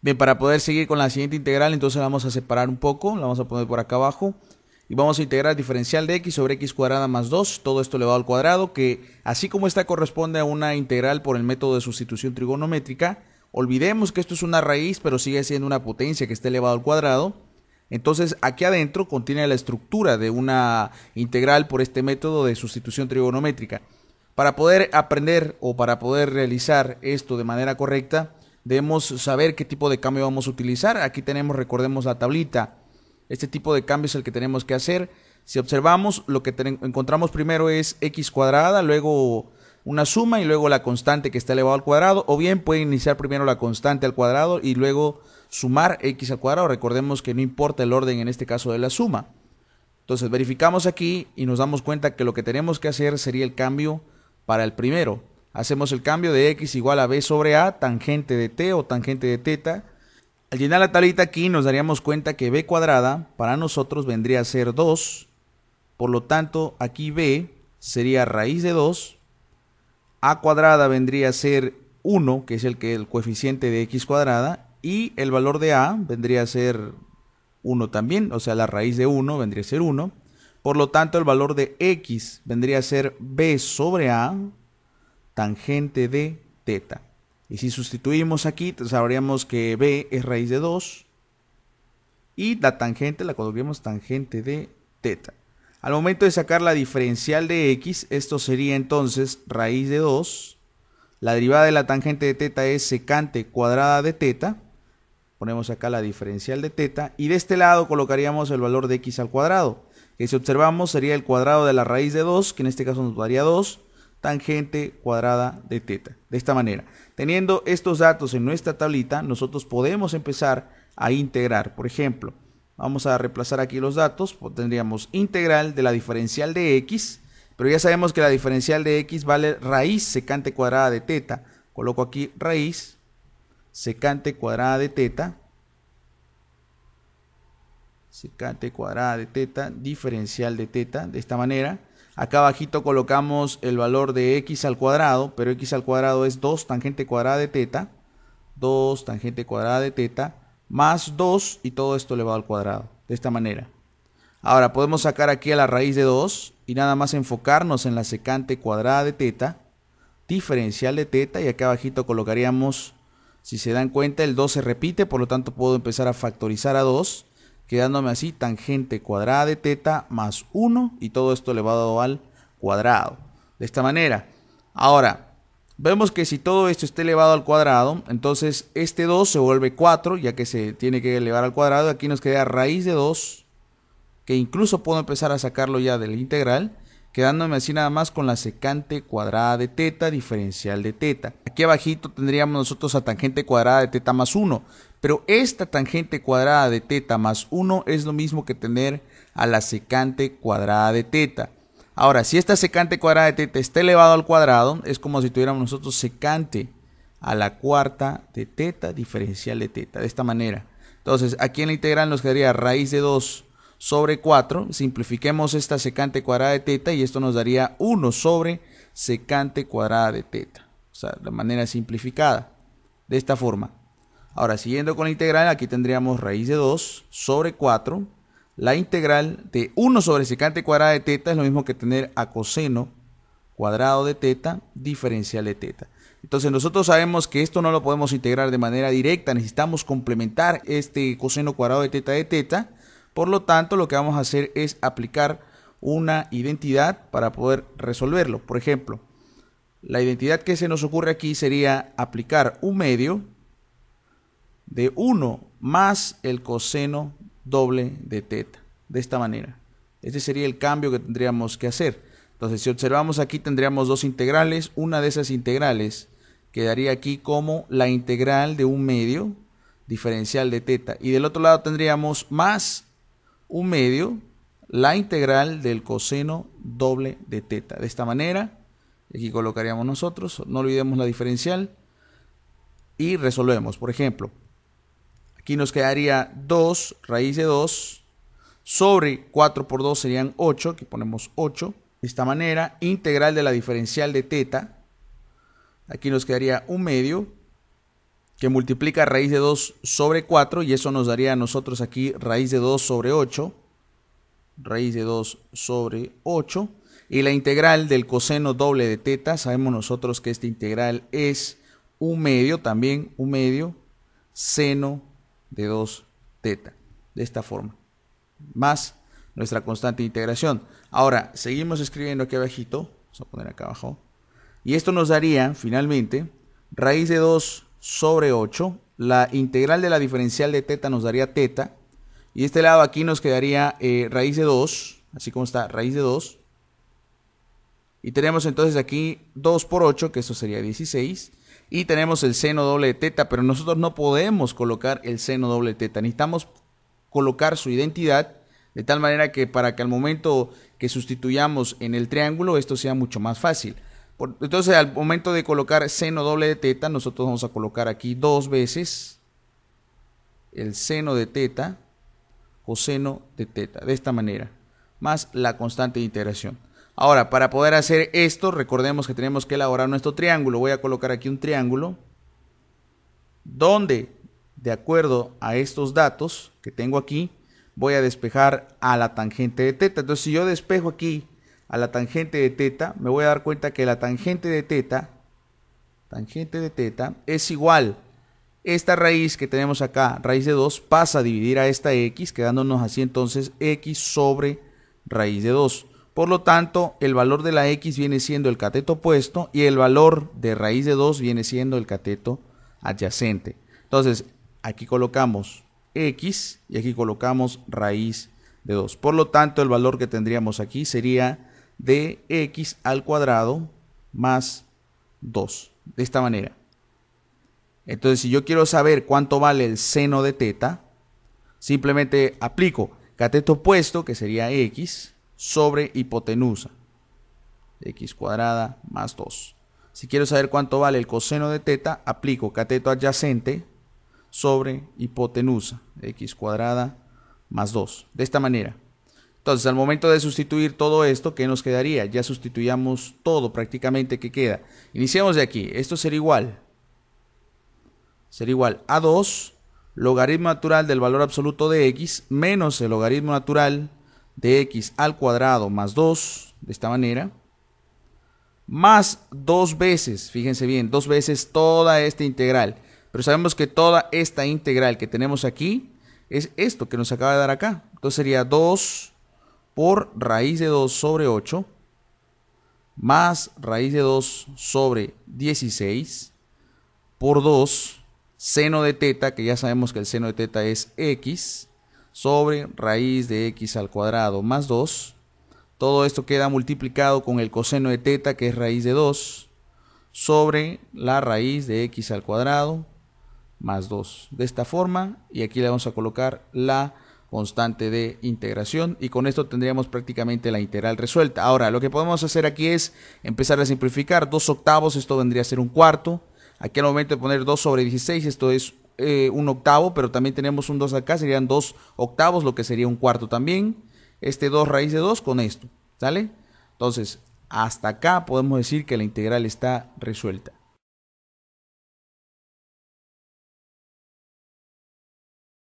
Bien, para poder seguir con la siguiente integral, entonces vamos a separar un poco, la vamos a poner por acá abajo. Y vamos a integrar diferencial de x sobre x cuadrada más 2, todo esto elevado al cuadrado, que así como esta corresponde a una integral por el método de sustitución trigonométrica, olvidemos que esto es una raíz, pero sigue siendo una potencia que está elevado al cuadrado. Entonces aquí adentro contiene la estructura de una integral por este método de sustitución trigonométrica. Para poder aprender o para poder realizar esto de manera correcta, debemos saber qué tipo de cambio vamos a utilizar. Aquí tenemos, recordemos la tablita. Este tipo de cambio es el que tenemos que hacer. Si observamos, lo que encontramos primero es x cuadrada, luego una suma y luego la constante que está elevado al cuadrado. O bien puede iniciar primero la constante al cuadrado y luego sumar x al cuadrado. Recordemos que no importa el orden en este caso de la suma. Entonces verificamos aquí y nos damos cuenta que lo que tenemos que hacer sería el cambio para el primero hacemos el cambio de x igual a b sobre a, tangente de t o tangente de teta. Al llenar la tablita aquí nos daríamos cuenta que b cuadrada para nosotros vendría a ser 2. Por lo tanto, aquí b sería raíz de 2. a cuadrada vendría a ser 1, que es el, que, el coeficiente de x cuadrada. Y el valor de a vendría a ser 1 también, o sea, la raíz de 1 vendría a ser 1. Por lo tanto, el valor de x vendría a ser b sobre a, tangente de teta. Y si sustituimos aquí, pues, sabríamos que b es raíz de 2 y la tangente la colocamos tangente de teta. Al momento de sacar la diferencial de x, esto sería entonces raíz de 2. La derivada de la tangente de teta es secante cuadrada de teta. Ponemos acá la diferencial de teta. Y de este lado colocaríamos el valor de x al cuadrado. Que si observamos sería el cuadrado de la raíz de 2, que en este caso nos daría 2 tangente cuadrada de teta. De esta manera, teniendo estos datos en nuestra tablita, nosotros podemos empezar a integrar. Por ejemplo, vamos a reemplazar aquí los datos, tendríamos integral de la diferencial de x, pero ya sabemos que la diferencial de x vale raíz secante cuadrada de teta. Coloco aquí raíz secante cuadrada de teta, secante cuadrada de teta, diferencial de teta, de esta manera. Acá abajito colocamos el valor de x al cuadrado, pero x al cuadrado es 2 tangente cuadrada de teta, 2 tangente cuadrada de teta, más 2 y todo esto elevado al cuadrado, de esta manera. Ahora podemos sacar aquí a la raíz de 2 y nada más enfocarnos en la secante cuadrada de teta, diferencial de teta y acá abajito colocaríamos, si se dan cuenta, el 2 se repite, por lo tanto puedo empezar a factorizar a 2 quedándome así tangente cuadrada de teta más 1 y todo esto elevado al cuadrado. De esta manera. Ahora, vemos que si todo esto está elevado al cuadrado, entonces este 2 se vuelve 4, ya que se tiene que elevar al cuadrado. Aquí nos queda raíz de 2, que incluso puedo empezar a sacarlo ya del integral quedándome así nada más con la secante cuadrada de teta diferencial de teta. Aquí abajito tendríamos nosotros a tangente cuadrada de teta más 1, pero esta tangente cuadrada de teta más 1 es lo mismo que tener a la secante cuadrada de teta. Ahora, si esta secante cuadrada de teta está elevado al cuadrado, es como si tuviéramos nosotros secante a la cuarta de teta diferencial de teta, de esta manera. Entonces, aquí en la integral nos quedaría raíz de 2 sobre 4. Simplifiquemos esta secante cuadrada de teta y esto nos daría 1 sobre secante cuadrada de teta. O sea, de manera simplificada. De esta forma. Ahora, siguiendo con la integral, aquí tendríamos raíz de 2 sobre 4. La integral de 1 sobre secante cuadrada de teta es lo mismo que tener a coseno cuadrado de teta diferencial de teta. Entonces nosotros sabemos que esto no lo podemos integrar de manera directa, necesitamos complementar este coseno cuadrado de teta de teta por lo tanto, lo que vamos a hacer es aplicar una identidad para poder resolverlo. Por ejemplo, la identidad que se nos ocurre aquí sería aplicar un medio de 1 más el coseno doble de teta. De esta manera. Este sería el cambio que tendríamos que hacer. Entonces, si observamos aquí, tendríamos dos integrales. Una de esas integrales quedaría aquí como la integral de un medio diferencial de teta. Y del otro lado tendríamos más un medio la integral del coseno doble de teta. De esta manera, aquí colocaríamos nosotros, no olvidemos la diferencial y resolvemos. Por ejemplo, aquí nos quedaría 2 raíz de 2 sobre 4 por 2 serían 8, que ponemos 8. De esta manera, integral de la diferencial de teta, aquí nos quedaría un medio que multiplica raíz de 2 sobre 4 y eso nos daría a nosotros aquí raíz de 2 sobre 8, raíz de 2 sobre 8 y la integral del coseno doble de teta, sabemos nosotros que esta integral es un medio también, un medio seno de 2 teta, de esta forma, más nuestra constante de integración. Ahora, seguimos escribiendo aquí abajito, vamos a poner acá abajo, y esto nos daría finalmente raíz de 2 sobre 8. La integral de la diferencial de teta nos daría teta. Y este lado aquí nos quedaría eh, raíz de 2, así como está, raíz de 2. Y tenemos entonces aquí 2 por 8, que eso sería 16. Y tenemos el seno doble de teta, pero nosotros no podemos colocar el seno doble de teta. Necesitamos colocar su identidad de tal manera que para que al momento que sustituyamos en el triángulo esto sea mucho más fácil entonces, al momento de colocar seno doble de teta, nosotros vamos a colocar aquí dos veces el seno de teta, seno de teta, de esta manera, más la constante de integración. Ahora, para poder hacer esto, recordemos que tenemos que elaborar nuestro triángulo. Voy a colocar aquí un triángulo donde, de acuerdo a estos datos que tengo aquí, voy a despejar a la tangente de teta. Entonces, si yo despejo aquí a la tangente de teta, me voy a dar cuenta que la tangente de teta, tangente de teta, es igual. Esta raíz que tenemos acá, raíz de 2, pasa a dividir a esta x, quedándonos así entonces x sobre raíz de 2. Por lo tanto, el valor de la x viene siendo el cateto opuesto y el valor de raíz de 2 viene siendo el cateto adyacente. Entonces, aquí colocamos x y aquí colocamos raíz de 2. Por lo tanto, el valor que tendríamos aquí sería de x al cuadrado más 2. De esta manera. Entonces, si yo quiero saber cuánto vale el seno de teta, simplemente aplico cateto opuesto, que sería x, sobre hipotenusa. x cuadrada más 2. Si quiero saber cuánto vale el coseno de teta, aplico cateto adyacente sobre hipotenusa. x cuadrada más 2. De esta manera. Entonces, al momento de sustituir todo esto, ¿qué nos quedaría? Ya sustituyamos todo prácticamente que queda. Iniciamos de aquí. Esto sería igual. Será igual a 2 logaritmo natural del valor absoluto de x menos el logaritmo natural de x al cuadrado más 2, de esta manera, más dos veces, fíjense bien, dos veces toda esta integral. Pero sabemos que toda esta integral que tenemos aquí es esto que nos acaba de dar acá. Entonces sería 2 por raíz de 2 sobre 8 más raíz de 2 sobre 16 por 2 seno de teta, que ya sabemos que el seno de teta es x, sobre raíz de x al cuadrado más 2. Todo esto queda multiplicado con el coseno de teta, que es raíz de 2, sobre la raíz de x al cuadrado más 2. De esta forma, y aquí le vamos a colocar la constante de integración y con esto tendríamos prácticamente la integral resuelta. Ahora, lo que podemos hacer aquí es empezar a simplificar. Dos octavos, esto vendría a ser un cuarto. Aquí al momento de poner 2 sobre 16, esto es eh, un octavo, pero también tenemos un 2 acá, serían dos octavos, lo que sería un cuarto también. Este 2 raíz de 2 con esto, ¿sale? Entonces, hasta acá podemos decir que la integral está resuelta.